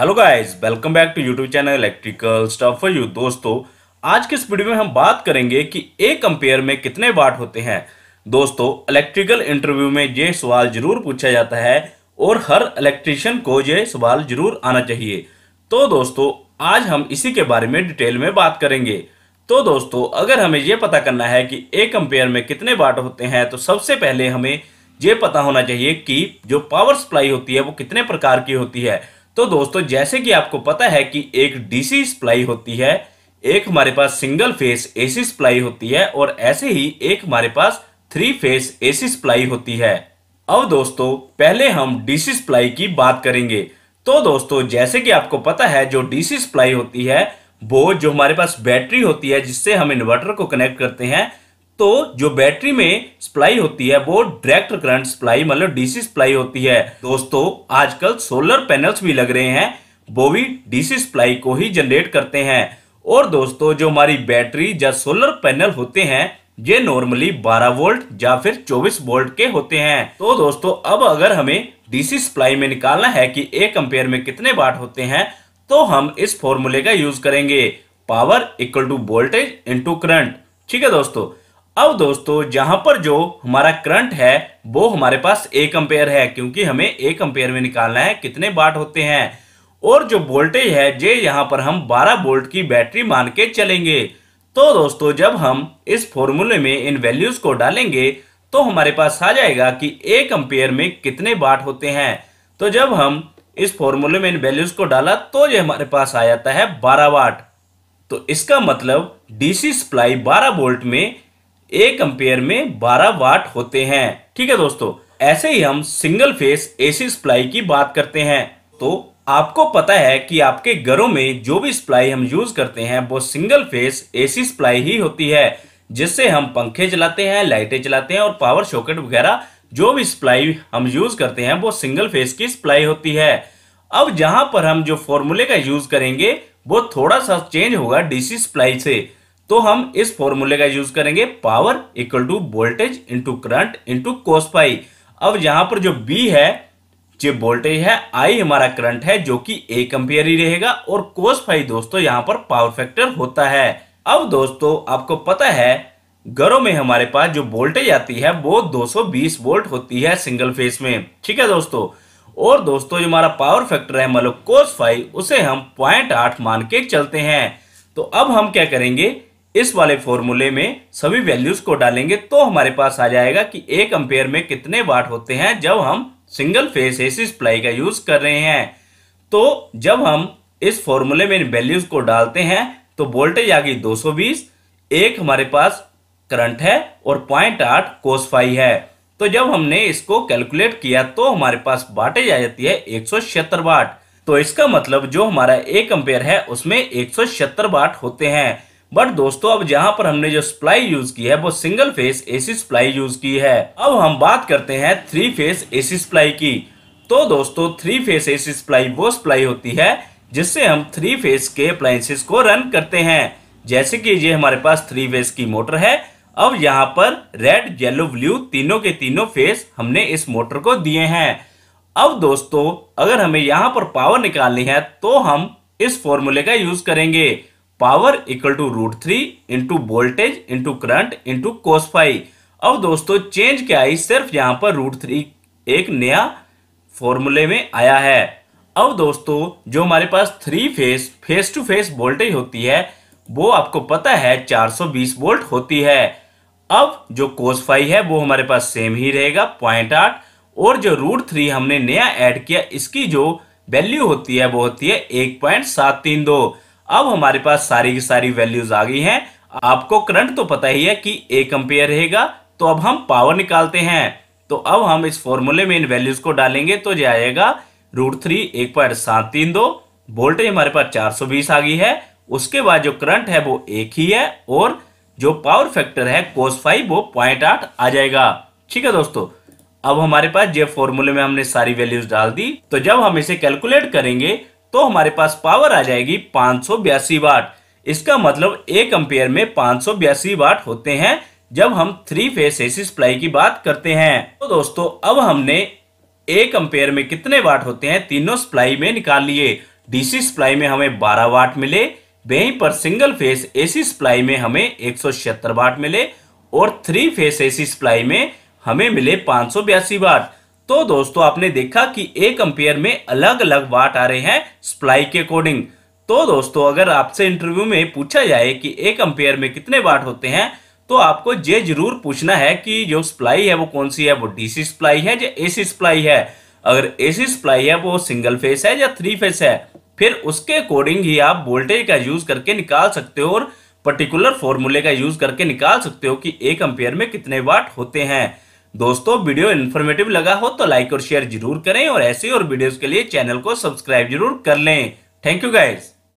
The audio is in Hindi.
hello guys welcome back to YouTube channel electrical stuff for you दोस्तों आज के इस वीडियो में हम बात करेंगे कि एक कंपेयर में कितने वाट होते हैं दोस्तों इलेक्ट्रिकल इंटरव्यू में ये सवाल जरूर पूछा जाता है और हर इलेक्ट्रिशियन को ये सवाल जरूर आना चाहिए तो दोस्तों आज हम इसी के बारे में डिटेल में बात करेंगे तो दोस्तों अगर हमें ये पता करना है कि एक अम्पेयर में कितने वाट होते हैं तो सबसे पहले हमें ये पता होना चाहिए कि जो पावर सप्लाई होती है वो कितने प्रकार की होती है तो दोस्तों जैसे कि आपको पता है कि एक डीसी सप्लाई होती है एक हमारे पास सिंगल फेस एसी सप्लाई होती है और ऐसे ही एक हमारे पास थ्री फेस एसी सप्लाई होती है अब दोस्तों पहले हम डीसी सप्लाई की बात करेंगे तो दोस्तों जैसे कि आपको पता है जो डीसी सप्लाई होती है वो जो हमारे पास बैटरी होती है जिससे हम इन्वर्टर को कनेक्ट करते हैं तो जो बैटरी में सप्लाई होती है वो डायरेक्ट करंट सप्लाई मतलब डीसी सप्लाई होती है दोस्तों आजकल सोलर पैनल्स भी लग रहे हैं वो भी डीसी सप्लाई को ही जनरेट करते हैं और दोस्तों जो हमारी बैटरी या सोलर पैनल होते हैं ये नॉर्मली 12 वोल्ट या फिर 24 वोल्ट के होते हैं तो दोस्तों अब अगर हमें डीसी सप्लाई में निकालना है कि एक कंपेयर में कितने वाट होते हैं तो हम इस फॉर्मूले का यूज करेंगे power equal to voltage into current ठीक है दोस्तों अब दोस्तों जहां पर जो हमारा करंट है वो हमारे पास एक अम्पेयर है क्योंकि हमें एक अम्पेयर में निकालना है कितने बाट होते हैं और जो वोल्टेज है जे यहाँ पर हम 12 वोल्ट की बैटरी मान के चलेंगे तो दोस्तों जब हम इस फॉर्मूले में इन वैल्यूज को डालेंगे तो हमारे पास आ जाएगा कि एक अम्पेयर में कितने बाट होते हैं तो जब हम इस फॉर्मूले में इन वैल्यूज को डाला तो ये हमारे पास आ जाता है बारह वाट तो इसका मतलब डीसी सप्लाई बारह वोल्ट में एक एम्पेयर में 12 वाट होते हैं ठीक है दोस्तों ऐसे ही हम सिंगल फेस एसी सप्लाई की बात करते हैं तो आपको पता है कि आपके घरों में जो भी सप्लाई हम यूज करते हैं वो सिंगल फेस एसी सप्लाई ही होती है जिससे हम पंखे चलाते हैं लाइटें चलाते हैं और पावर सॉकेट वगैरह जो भी सप्लाई हम यूज करते हैं वो सिंगल फेस की सप्लाई होती है अब जहां पर हम जो फॉर्मूले का यूज करेंगे वो थोड़ा सा चेंज होगा डीसी सप्लाई से तो हम इस फॉर्मूले का यूज करेंगे power equal to voltage into current into cos phi अब यहां पर जो बी है जो वोल्टेज है आई हमारा करंट है जो कि ए कंपेयर ही रहेगा और कोस दोस्तों यहां पर पावर फैक्टर होता है अब दोस्तों आपको पता है घरों में हमारे पास जो वोल्टेज आती है वो 220 वोल्ट होती है सिंगल फेस में ठीक है दोस्तों और दोस्तों जो हमारा पावर फैक्टर है मतलब कोस फाइव उसे हम पॉइंट आठ मान के चलते हैं तो अब हम क्या करेंगे इस वाले फॉर्मूले में सभी वैल्यूज को डालेंगे तो हमारे पास आ जाएगा कि एक एम्पेयर में कितने वाट होते हैं जब हम सिंगल फेस एसी सप्लाई का यूज कर रहे हैं तो जब हम इस फॉर्मूले में इन वैल्यूज को डालते हैं तो वोल्टेज आ गई दो एक हमारे पास करंट है और पॉइंट आठ कोसफाई है तो जब हमने इसको कैलकुलेट किया तो हमारे पास वाटेज आ जाती है एक वाट तो इसका मतलब जो हमारा एक कंपेयर है उसमें एक वाट होते हैं बट दोस्तों अब यहाँ पर हमने जो सप्लाई यूज की है वो single phase AC supply use की है अब हम बात करते हैं थ्री फेस एसी सप्लाई की तो दोस्तों थ्री फेस एसी सप्लाई वो सप्लाई होती है जिससे हम थ्री फेस के अप्लायसेस को रन करते हैं जैसे कि ये हमारे पास थ्री फेस की मोटर है अब यहाँ पर रेड येलो ब्लू तीनों के तीनों फेस हमने इस मोटर को दिए हैं अब दोस्तों अगर हमें यहाँ पर पावर निकालनी है तो हम इस फॉर्मूले का यूज करेंगे power equal to root three into voltage into current into cos phi अब दोस्तों चेंज क्या आई सिर्फ यहां पर रूट थ्री एक नया फॉर्मूले में आया है अब दोस्तों जो हमारे पास three phase phase to phase voltage होती है वो आपको पता है 420 वोल्ट होती है अब जो कोसफाई है वो हमारे पास सेम ही रहेगा पॉइंट आठ और जो रूट थ्री हमने नया ऐड किया इसकी जो वैल्यू होती है वो होती है एक पॉइंट सात तीन दो अब हमारे पास सारी की सारी वैल्यूज आ गई हैं आपको करंट तो पता ही है कि एक एम्पियर रहेगा तो अब हम पावर निकालते हैं तो अब हम इस फॉर्मूले में इन वैल्यूज को डालेंगे तो जो आएगा रूट थ्री एक पॉइंट सात तीन दो वोल्टेज हमारे पास चार सौ बीस आ गई है उसके बाद जो करंट है वो एक ही है और जो पावर फैक्टर है कोस फाइव वो पॉइंट आठ आ जाएगा ठीक है दोस्तों अब हमारे पास जो फॉर्मूले में हमने सारी वैल्यूज डाल दी तो जब हम इसे कैलकुलेट करेंगे तो हमारे पास पावर आ जाएगी बयासी वाट इसका मतलब एक एम्पियर में बयासी वाट होते हैं जब हम थ्री फेस एसी सप्लाई की बात करते हैं तो दोस्तों अब हमने एक एम्पियर में कितने वाट होते हैं तीनों सप्लाई में निकाल लिए डीसी सप्लाई में हमें 12 वाट मिले वहीं पर सिंगल फेस एसी सप्लाई में हमें एक वाट मिले और थ्री फेस एसी सप्लाई में हमें मिले बयासी वाट तो दोस्तों आपने देखा कि एक अंपेयर में अलग अलग वाट आ रहे हैं सप्लाई के अकॉर्डिंग तो दोस्तों अगर आपसे इंटरव्यू में पूछा जाए कि एक अंपेयर में कितने वाट होते हैं तो आपको ये जरूर पूछना है कि जो सप्लाई है वो कौन सी है वो डीसी सप्लाई है या एसी सप्लाई है अगर एसी सप्लाई है वो सिंगल फेस है या थ्री फेस है फिर उसके अकॉर्डिंग ही आप वोल्टेज का यूज करके निकाल सकते हो और पर्टिकुलर फॉर्मूले का यूज करके निकाल सकते हो कि एक अंपेयर में कितने वाट होते हैं दोस्तों वीडियो इन्फॉर्मेटिव लगा हो तो लाइक और शेयर जरूर करें और ऐसे और वीडियोस के लिए चैनल को सब्सक्राइब जरूर कर लें थैंक यू गाइज